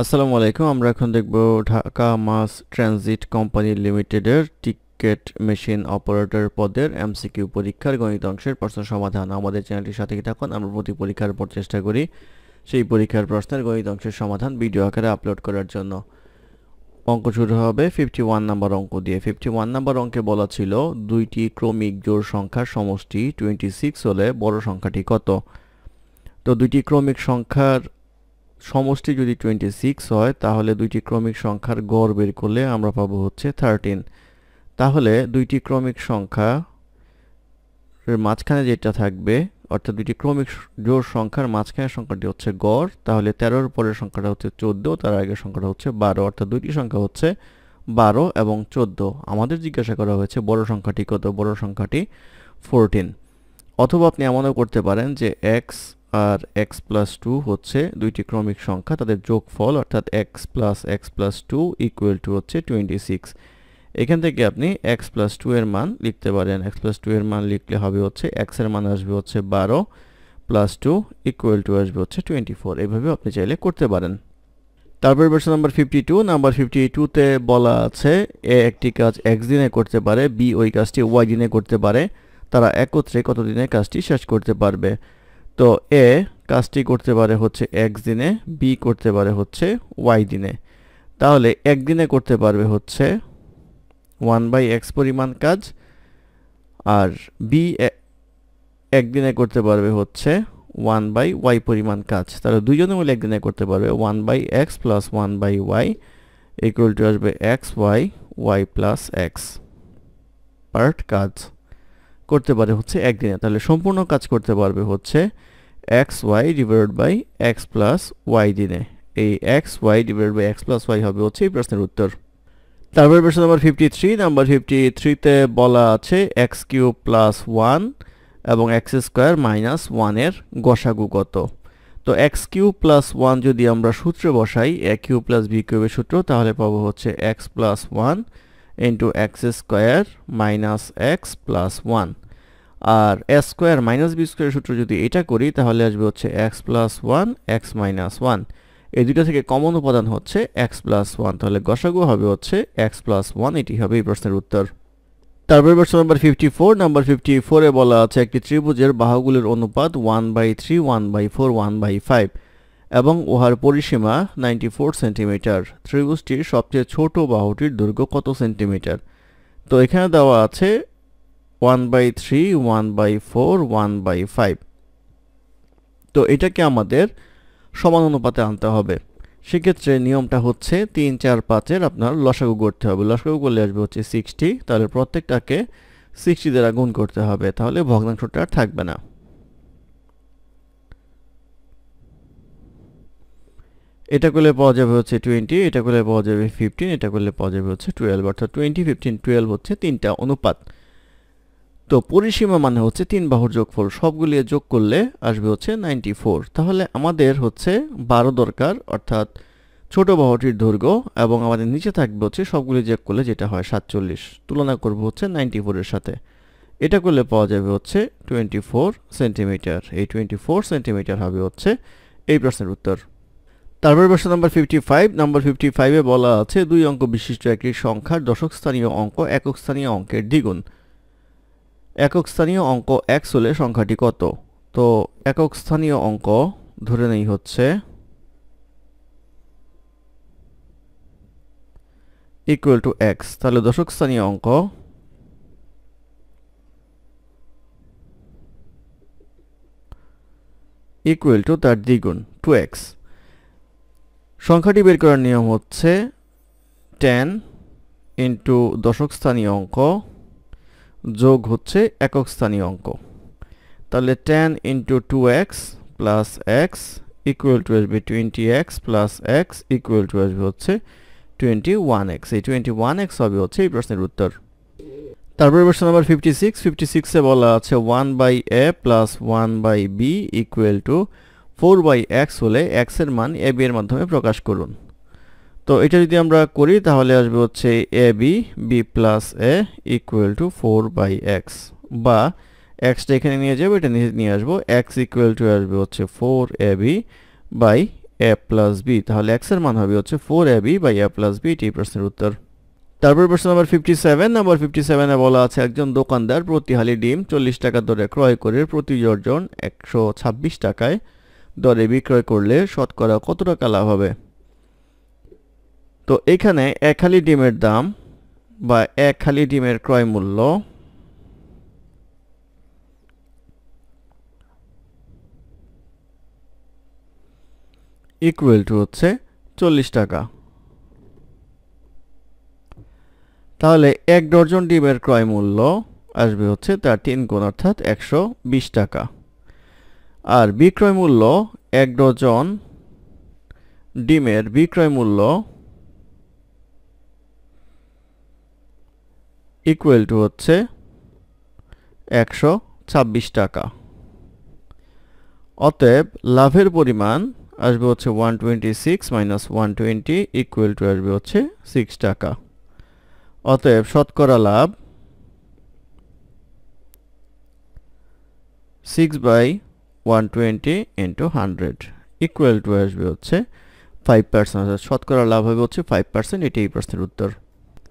আসসালামু আলাইকুম আমরা এখন দেখব ঢাকা মাস ট্রানজিট কোম্পানি লিমিটেডের টিকেট মেশিন অপারেটর পদের এমসিকিউ পরীক্ষার গণিত অংশের প্রশ্ন সমাধান আমাদের চ্যানেলটির সাথে থাকুন আমরা প্রতি পরীক্ষার উপর চেষ্টা করি সেই পরীক্ষার প্রশ্নের গণিত অংশের সমাধান ভিডিও আকারে আপলোড করার জন্য অঙ্ক শুরু হবে ফিফটি ওয়ান নাম্বার অঙ্ক দিয়ে ফিফটি ওয়ান নাম্বার অঙ্কে বলা ছিল দুইটি ক্রমিক জোর সংখ্যার সমষ্টি টোয়েন্টি সিক্স হলে বড় সংখ্যাটি কত তো দুইটি ক্রমিক সংখ্যার সমষ্টি যদি টোয়েন্টি সিক্স হয় তাহলে দুইটি ক্রমিক সংখ্যার গড় বের করলে আমরা পাবো হচ্ছে থার্টিন তাহলে দুইটি ক্রমিক সংখ্যা মাঝখানে যেটা থাকবে অর্থাৎ দুইটি ক্রমিক জোর সংখ্যার মাঝখানে সংখ্যাটি হচ্ছে গড় তাহলে তেরোর পরের সংখ্যাটা হচ্ছে চোদ্দো তার আগের সংখ্যাটা হচ্ছে বারো অর্থাৎ দুইটি সংখ্যা হচ্ছে বারো এবং চোদ্দ আমাদের জিজ্ঞাসা করা হয়েছে বড় সংখ্যাটি কত বড় সংখ্যাটি ফোরটিন অথবা আপনি এমনও করতে পারেন যে এক্স আর এক্স প্লাস টু হচ্ছে দুইটি ক্রমিক সংখ্যা তাদের যোগফল অর্থাৎ x plus x plus two equal to হচ্ছে টোয়েন্টি সিক্স এখান থেকে আপনি এক্স প্লাস টু এর মান লিখতে পারেন এক্স প্লাস টু এর মান লিখলে হবে হচ্ছে এক্সের মান আসবে হচ্ছে বারো প্লাস টু ইকুয়াল টু আসবে হচ্ছে টোয়েন্টি ফোর এভাবে আপনি চাইলে করতে পারেন তারপর প্রশ্ন number fifty two number fifty টুতে বলা আছে এ একটি কাজ এক্স দিনে করতে পারে বি ওই কাজটি ওয়াই দিনে করতে পারে তারা একত্রে কতদিনে কাজটি শেষ করতে পারবে তো এ কাজটি করতে পারে হচ্ছে এক দিনে বি করতে পারে হচ্ছে ওয়াই দিনে তাহলে একদিনে করতে পারবে হচ্ছে ওয়ান বাই এক্স পরিমাণ কাজ আর বি একদিনে করতে পারবে হচ্ছে ওয়ান বাই ওয়াই পরিমাণ কাজ তাহলে দুইজনে মিলে একদিনে করতে পারবে one by x plus one by y equal to আসবে x y y plus x part কাজ করতে পারে হচ্ছে একদিনে তাহলে সম্পূর্ণ কাজ করতে পারবে হচ্ছে x y divide by x plus y দিনে এই x y divide by x plus y হবে হচ্ছে এই প্রশ্নের উত্তর তারপর প্রশ্ন number fifty three number fifty থ্রিতে বলা আছে এক্স কিউব প্লাস ওয়ান এবং এক্স স্কোয়ার মাইনাস ওয়ানের গসাগু কত তো এক্স কিউ প্লাস ওয়ান যদি আমরা সূত্রে বসাই এ কিউ প্লাস বি কিউবের সূত্র তাহলে পাবো হচ্ছে x plus one into x square minus x plus one আর x square minus b square সূত্র যদি এটা করি তাহলে আসবে হচ্ছে x plus one x minus one এই দুটা থেকে কমন উপাদান হচ্ছে এক্স প্লাস ওয়ান তাহলে গসাগু হবে হচ্ছে এক্স প্লাস ওয়ান এটি হবে এই প্রশ্নের উত্তর তারপরে প্রশ্ন number fifty four number fifty ফোরে বলা আছে একটি ত্রিভুজের বাহুগুলির অনুপাত one by three one by four one by five এবং উহার পরিসীমা নাইনটি ফোর সেন্টিমিটার ত্রিভুজটির সবচেয়ে ছোট বাহুটির দৈর্ঘ্য কত সেন্টিমিটার তো এখানে দেওয়া আছে one by three one by four one by five তো এটাকে আমাদের সমান অনুপাতে আনতে হবে সেক্ষেত্রে নিয়মটা হচ্ছে তিন চার পাঁচের আপনার লসাগু করতে হবে লসাগু করলে আসবে হচ্ছে সিক্সটি তাহলে প্রত্যেকটাকে সিক্সটি দ্বারা গুণ করতে হবে তাহলে ভগ্নাংশটা আর থাকবে না এটা করলে পাওয়া যাবে হচ্ছে টোয়েন্টি এটা করলে পাওয়া যাবে ফিফটিন এটা করলে পাওয়া যাবে হচ্ছে টুয়েলভ অর্থাৎ টোয়েন্টি ফিফটিন টুয়েলভ হচ্ছে তিনটা অনুপাত তো পরিসীমা মানে হচ্ছে তিন বাহুর যোগফল সবগুলি যোগ করলে আসবে হচ্ছে নাইনটি তাহলে আমাদের হচ্ছে বারো দরকার অর্থাৎ ছোট বাহুটির দৈর্ঘ্য এবং আমাদের নিচে থাকবে হচ্ছে সবগুলি যোগ করলে যেটা হয় সাতচল্লিশ তুলনা করব হচ্ছে নাইনটি ফোরের সাথে এটা করলে পাওয়া যাবে হচ্ছে টোয়েন্টি ফোর সেন্টিমিটার এই টোয়েন্টি ফোর সেন্টিমিটার হবে হচ্ছে এই প্রশ্নের উত্তর তারপর প্রশ্ন number fifty five number fifty ফাইভে বলা আছে দুই অঙ্ক বিশিষ্ট একটি সংখ্যার দশক স্থানীয় অঙ্ক একক স্থানীয় অঙ্কের দ্বিগুণ একক স্থানীয় অঙ্ক এক হলে সংখ্যাটি কত তো একক স্থানীয় অঙ্ক ধরে নেই হচ্ছে ইকুয়াল টু এক্স তাহলে দশক স্থানীয় অঙ্ক ইকুয়াল টু তার দ্বিগুণ টু এক্স সংখ্যাটি বের করার নিয়ম হচ্ছে টেন ইন্টু দশক স্থানীয় অঙ্ক যোগ হচ্ছে একক স্থানীয় অঙ্ক তাহলে ten into two x plus x equal to আসবে twenty x plus x equal to আসবে হচ্ছে টোয়েন্টি ওয়ান এক্স এই টোয়েন্টি ওয়ান এক্স হবে হচ্ছে এই প্রশ্নের উত্তর তারপরে প্রশ্ন নাম্বার ফিফটি সিক্স ফিফটি সিক্সে বলা আছে one by a plus one by b equal to four by x হলে এক্সের মান এ বি এর মাধ্যমে প্রকাশ করুন তো এটা যদি আমরা করি তাহলে আসবে হচ্ছে a b b plus a equal to four by x বা এক্সটা এখানে নিয়ে যাবো এটা নিয়ে নিয়ে আসবো এক্স ইকুয়াল টু আসবে হচ্ছে four a b by a plus b তাহলে এক্সের মান হবে হচ্ছে four a b by a plus b এটি প্রশ্নের উত্তর তারপর প্রশ্ন number fifty seven number fifty সেভেনে বলা আছে একজন দোকানদার প্রতি হালি ডিম চল্লিশ টাকা দরে ক্রয় করে প্রতি ডর্জন একশো ছাব্বিশ টাকায় দরে বিক্রয় করলে শতকরা কত টাকা লাভ হবে তো এখানে এক খালি ডিমের দাম বা এক খালি ডিমের ক্রয় মূল্য ইকুয়াল টু হচ্ছে চল্লিশ টাকা তাহলে এক ডজন ডিমের ক্রয় মূল্য আসবে হচ্ছে তার তিন গুণ অর্থাৎ একশো বিশ টাকা আর বিক্রয় মূল্য এক ডজন ডিমের বিক্রয় মূল্য ইকুয়াল টু হচ্ছে একশো ছাব্বিশ টাকা অতএব লাভের পরিমাণ আসবে হচ্ছে one twenty six minus one twenty equal to আসবে হচ্ছে সিক্স টাকা অতএব শতকরা লাভ six by one twenty into hundred equal to আসবে হচ্ছে ফাইভ পার্সেন্ট শতকরা লাভ হবে হচ্ছে ফাইভ পার্সেন্ট এটি এই প্রশ্নের উত্তর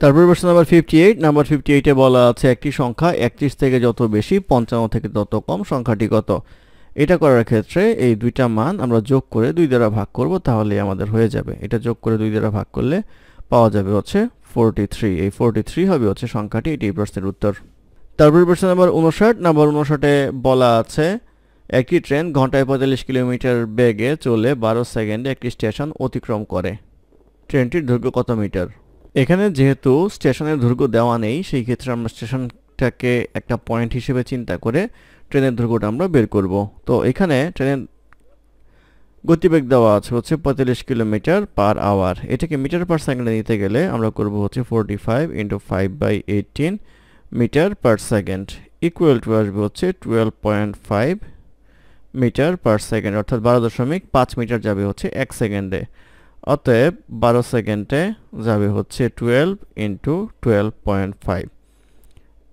তারপরে প্রশ্ন number fifty eight number fifty এইটে বলা আছে একটি সংখ্যা একত্রিশ থেকে যত বেশি পঞ্চান্ন থেকে তত কম সংখ্যাটি কত এটা করার ক্ষেত্রে এই দুইটা মান আমরা যোগ করে দুই দ্বারা ভাগ করব তাহলে আমাদের হয়ে যাবে এটা যোগ করে দুই দ্বারা ভাগ করলে পাওয়া যাবে হচ্ছে ফোরটি থ্রি এই ফোরটি থ্রি হবে হচ্ছে সংখ্যাটি এটি প্রশ্নের উত্তর তারপরে প্রশ্ন নাম্বার উনষাট নাম্বার উনষাটে বলা আছে একটি ট্রেন ঘন্টায় পঁয়তাল্লিশ কিলোমিটার বেগে চলে বারো সেকেন্ডে একটি স্টেশন অতিক্রম করে ট্রেনটির দৈর্ঘ্য কত মিটার এখানে যেহেতু স্টেশনের দুর্গ দেওয়া নেই সেই ক্ষেত্রে আমরা স্টেশনটাকে একটা পয়েন্ট হিসেবে চিন্তা করে ট্রেনের দুর্গটা আমরা বের করব তো এখানে ট্রেনের গতিবেগ দেওয়া আছে হচ্ছে পঁয়তাল্লিশ কিলোমিটার পার আওয়ার এটাকে মিটার পার সেকেন্ডে নিতে গেলে আমরা করব হচ্ছে forty five into five by eighteen metre per second equal to আসবে হচ্ছে twelve point five metre per second অর্থাৎ বারো দশমিক পাঁচ মিটার যাবে হচ্ছে এক সেকেন্ডে অতএব বারো সেকেন্ডে যাবে হচ্ছে twelve into twelve point five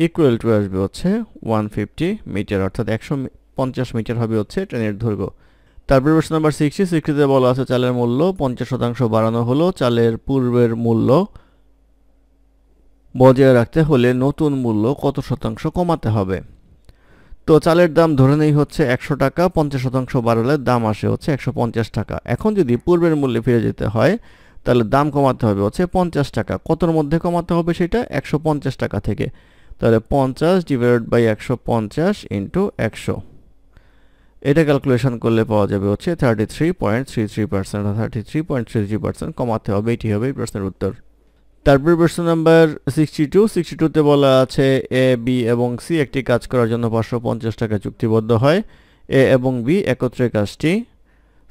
equal to আসবে হচ্ছে ওয়ান ফিফটি মিটার অর্থাৎ একশো পঞ্চাশ মিটার হবে হচ্ছে ট্রেনের দৈর্ঘ্য তারপরে প্রশ্ন নাম্বার সিক্সটি সিক্সটিতে বলা আছে চালের মূল্য পঞ্চাশ শতাংশ বাড়ানো হলো চালের পূর্বের মূল্য বজায় রাখতে হলে নতুন মূল্য কত শতাংশ কমাতে হবে তো চালের দাম ধরে নেই হচ্ছে একশো টাকা পঞ্চাশ শতাংশ বাড়লে দাম আসে হচ্ছে একশো পঞ্চাশ টাকা এখন যদি পূর্বের মূল্যে ফিরে যেতে হয় তাহলে দাম কমাতে হবে হচ্ছে পঞ্চাশ টাকা কতর মধ্যে কমাতে হবে সেটা একশো পঞ্চাশ টাকা থেকে তাহলে পঞ্চাশ ডিভাইড বাই একশো পঞ্চাশ ইন্টু একশো এটা ক্যালকুলেশন করলে পাওয়া যাবে হচ্ছে thirty three point three three percent thirty three point three three percent কমাতে হবে এটি হবে এই প্রশ্নের উত্তর তারপর প্রশ্ন নাম্বার সিক্সটি টু সিক্সটি টুতে বলা আছে এ বি এবং সি একটি কাজ করার জন্য পাঁচশো পঞ্চাশ টাকা চুক্তিবদ্ধ হয় এ এবং বি একত্রে কাজটি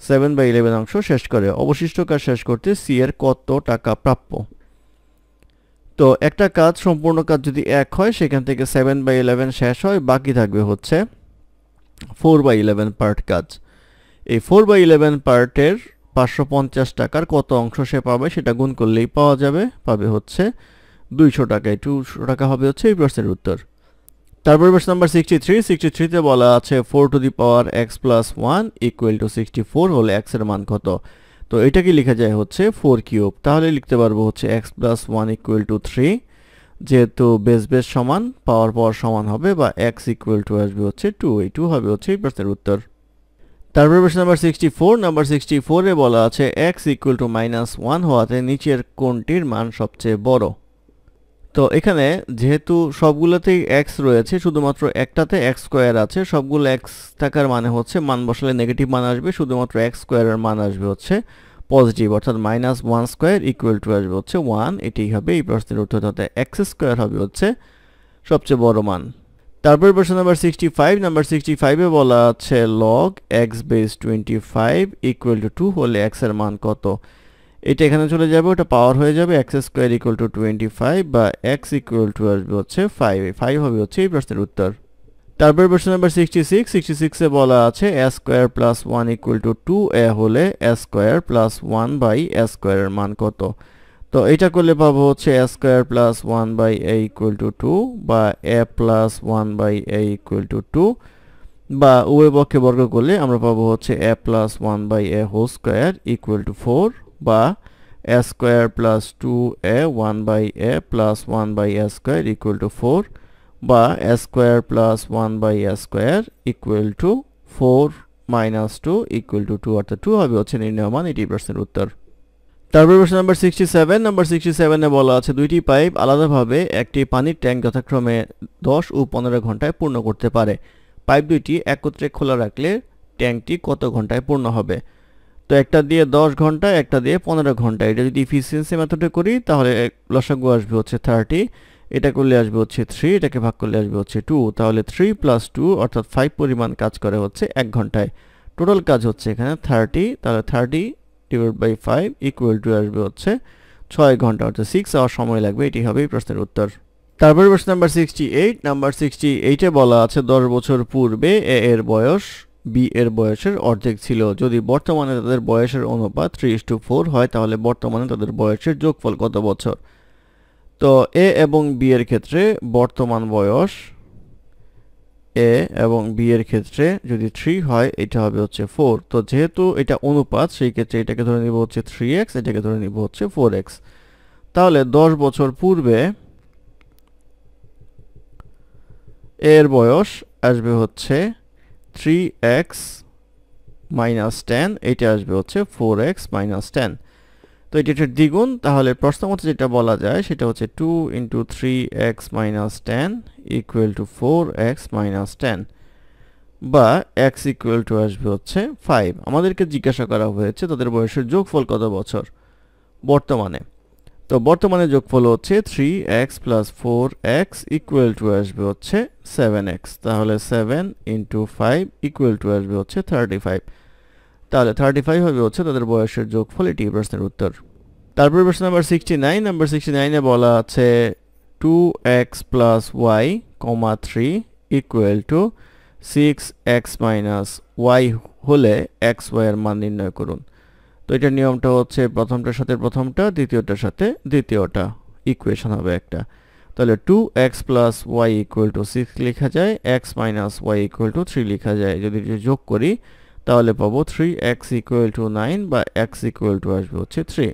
সেভেন বাই ইলেভেন অংশ শেষ করে অবশিষ্ট কাজ শেষ করতে সি এর কত টাকা প্রাপ্য তো একটা কাজ সম্পূর্ণ কাজ যদি এক হয় সেখান থেকে সেভেন বাই ইলেভেন শেষ হয় বাকি থাকবে হচ্ছে ফোর বাই ইলেভেন পার্ট কাজ এই ফোর বাই ইলেভেন পার্টের পাঁচশো পঞ্চাশ টাকার কত অংশ সে পাবে সেটা গুণ করলেই পাওয়া যাবে পাবে হচ্ছে দুইশো টাকা টুশো টাকা হবে হচ্ছে এই প্রশ্নের উত্তর তারপর প্রশ্ন নাম্বার সিক্সটি থ্রি সিক্সটি থ্রিতে বলা আছে four to the power x plus one equal to sixty four হলে এক্সের মান কত তো এটাকে লেখা যায় হচ্ছে ফোর কিউব তাহলে লিখতে পারবো হচ্ছে x plus one equal to three যেহেতু বেস বেস সমান পাওয়ার পাওয়ার সমান হবে বা এক্স ইকুয়াল টু আসবে হচ্ছে টু এই টু হবে হচ্ছে এই প্রশ্নের উত্তর তারপরে প্রশ্ন number sixty four number sixty ফোরে বলা আছে x equal to minus one হওয়াতে নিচের কোনটির মান সবচেয়ে বড় তো এখানে যেহেতু সবগুলোতেই এক্স রয়েছে শুধুমাত্র একটাতে এক্স স্কোয়ার আছে সবগুলো এক্স থাকার মানে হচ্ছে মান বসালে নেগেটিভ মান আসবে শুধুমাত্র এক্স স্কোয়ারের মান আসবে হচ্ছে পজিটিভ অর্থাৎ minus one square equal to আসবে হচ্ছে ওয়ান এটি হবে এই প্রশ্নের উত্তর অর্থাৎ এক্স স্কোয়ার হবে হচ্ছে সবচেয়ে বড় মান তারপর প্রশ্ন number sixty five number sixty ফাইভে বলা আছে log x base twenty five equal to two হলে এক্সের মান কত এটা এখানে চলে যাবে ওটা পাওয়ার হয়ে যাবে x square equal to twenty five বা এক্স ইকুয়াল টু আসবে হচ্ছে ফাইভ ফাইভ হবে হচ্ছে এই প্রশ্নের উত্তর তারপর প্রশ্ন নাম্বার সিক্সটি সিক্স সিক্সটি সিক্সে বলা আছে s square plus one equal to two a হলে s square plus one by s স্কোয়ারের মান কত তো এটা করলে পাবো হচ্ছে a square plus one by a equal to two বা a plus one by a equal to two বা উভয় পক্ষে বর্গ করলে আমরা পাবো হচ্ছে a plus one by a হো স্কোয়ার ইকুয়াল টু ফোর বা a square plus two a one by a plus one by a square equal to four বা a square plus one by a square equal to four minus two equal to two অর্থাৎ two হবে হচ্ছে নির্ণয় eighty percent উত্তর তারপর প্রশ্ন number sixty seven number sixty সেভেনে বলা আছে দুইটি পাইপ আলাদাভাবে একটি পানির ট্যাঙ্ক যথাক্রমে দশ ও পনেরো ঘন্টায় পূর্ণ করতে পারে পাইপ দুইটি একত্রে খোলা রাখলে ট্যাঙ্কটি কত ঘন্টায় পূর্ণ হবে তো একটা দিয়ে দশ ঘন্টা একটা দিয়ে পনেরো ঘন্টা এটা যদি ইফিসিয়েন্সি মেথডে করি তাহলে লসাগু আসবে হচ্ছে থার্টি এটা করলে আসবে হচ্ছে থ্রি এটাকে ভাগ করলে আসবে হচ্ছে টু তাহলে থ্রি প্লাস টু অর্থাৎ ফাইভ পরিমাণ কাজ করে হচ্ছে এক ঘন্টায় টোটাল কাজ হচ্ছে এখানে থার্টি তাহলে thirty divide by five equal to আসবে হচ্ছে ছয় ঘন্টা অর্থাৎ সিক্স আওয়ার সময় লাগবে এটি হবে প্রশ্নের উত্তর তারপর প্রশ্ন number sixty eight number sixty এইটে বলা আছে দশ বছর পূর্বে এ এর বয়স বি এর বয়সের অর্ধেক ছিল যদি বর্তমানে তাদের বয়সের অনুপাত থ্রি টু ফোর হয় তাহলে বর্তমানে তাদের বয়সের যোগফল কত বছর তো এ এবং বি এর ক্ষেত্রে বর্তমান বয়স এ এবং বি এর ক্ষেত্রে যদি থ্রি হয় এটা হবে হচ্ছে ফোর তো যেহেতু এটা অনুপাত সেই ক্ষেত্রে এটাকে ধরে নিব হচ্ছে থ্রি এক্স এটাকে ধরে নিব হচ্ছে ফোর এক্স তাহলে দশ বছর পূর্বে এর বয়স আসবে হচ্ছে থ্রি এক্স মাইনাস টেন এটা আসবে হচ্ছে ফোর এক্স মাইনাস টেন তো এটি একটা দ্বিগুণ তাহলে প্রশ্ন মতো যেটা বলা যায় সেটা হচ্ছে two into three x minus ten equal to four x minus ten বা এক্স ইকুয়াল টু আসবে হচ্ছে ফাইভ আমাদেরকে জিজ্ঞাসা করা হয়েছে তাদের বয়সের যোগফল কত বছর বর্তমানে তো বর্তমানে যোগফল হচ্ছে three x plus four x equal to আসবে হচ্ছে সেভেন এক্স তাহলে seven into five equal to আসবে হচ্ছে থার্টি ফাইভ তাহলে থার্টি ফাইভ হবে হচ্ছে তাদের বয়সের ফলে টি প্রশ্নের উত্তর তারপরে প্রশ্ন number sixty nine number sixty নাইনে বলা আছে two x plus y comma three equal to six x minus y হলে এক্স ওয়াইয়ের মান নির্ণয় করুন তো এটার নিয়মটা হচ্ছে প্রথমটার সাথে প্রথমটা দ্বিতীয়টার সাথে দ্বিতীয়টা ইকুয়েশন হবে একটা তাহলে two x plus y equal to six লেখা যায় x minus y equal to three লেখা যায় যদি যোগ করি তাহলে পাবো three x equal to nine বা এক্স ইকুয়াল টু আসবে হচ্ছে থ্রি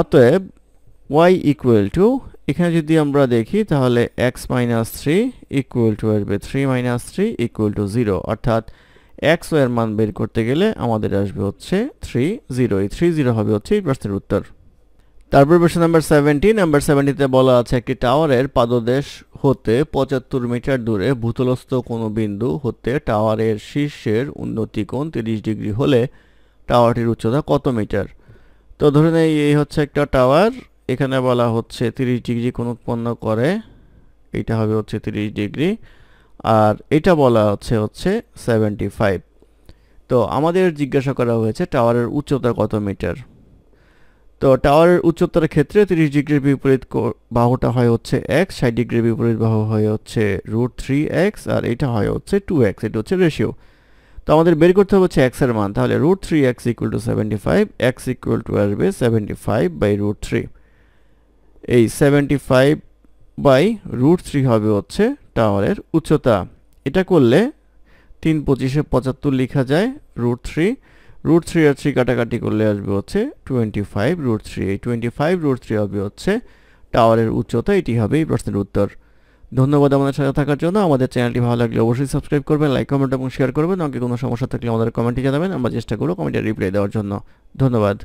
অতএব ওয়াই ইকুয়াল টু এখানে যদি আমরা দেখি তাহলে x minus three equal to আসবে three minus three equal to zero অর্থাৎ এক্স ওয়ের মান বের করতে গেলে আমাদের আসবে হচ্ছে থ্রি জিরো এই থ্রি জিরো হবে হচ্ছে এই প্রশ্নের উত্তর তারপর প্রশ্ন নাম্বার সেভেন্টি নাম্বার সেভেন্টিতে বলা আছে একটি টাওয়ারের পাদদেশ হতে পঁচাত্তর মিটার দূরে ভূতলস্থ কোনো বিন্দু হতে টাওয়ারের শীর্ষের উন্নতিকোণ তিরিশ ডিগ্রি হলে টাওয়ারটির উচ্চতা কত মিটার তো ধরে নেই এই হচ্ছে একটা টাওয়ার এখানে বলা হচ্ছে তিরিশ ডিগ্রি কোন উৎপন্ন করে এটা হবে হচ্ছে তিরিশ ডিগ্রি আর এটা বলা হচ্ছে হচ্ছে সেভেন্টি ফাইভ তো আমাদের জিজ্ঞাসা করা হয়েছে টাওয়ারের উচ্চতা কত মিটার তো টাওয়ারের উচ্চতার ক্ষেত্রে তিরিশ ডিগ্রির বিপরীত বাহুটা হয় হচ্ছে এক্স ষাট ডিগ্রির বিপরীত বাহু হয়ে হচ্ছে রুট থ্রি এক্স আর এটা হয় হচ্ছে টু এক্স এটা হচ্ছে রেশিও তো আমাদের বের করতে হবে হচ্ছে এক্সের মান তাহলে root three x equal to seventy five x equal to আসবে seventy five by root three এই seventy five by root three হবে হচ্ছে টাওয়ারের উচ্চতা এটা করলে তিন পঁচিশে পঁচাত্তর লেখা যায় রুট থ্রি রুট থ্রি আর থ্রি কাটাকাটি করলে আসবে হচ্ছে টোয়েন্টি ফাইভ রুট থ্রি এই টোয়েন্টি ফাইভ রুট থ্রি হবে হচ্ছে টাওয়ারের উচ্চতা এটি হবে এই প্রশ্নের উত্তর ধন্যবাদ আমাদের সাথে থাকার জন্য আমাদের চ্যানেলটি ভালো লাগলে অবশ্যই সাবস্ক্রাইব করবেন লাইক কমেন্ট এবং শেয়ার করবেন আমাকে কোনো সমস্যা থাকলে আমাদের কমেন্টে জানাবেন আমরা চেষ্টা করব কমেন্টে রিপ্লাই দেওয়ার জন্য ধন্যবাদ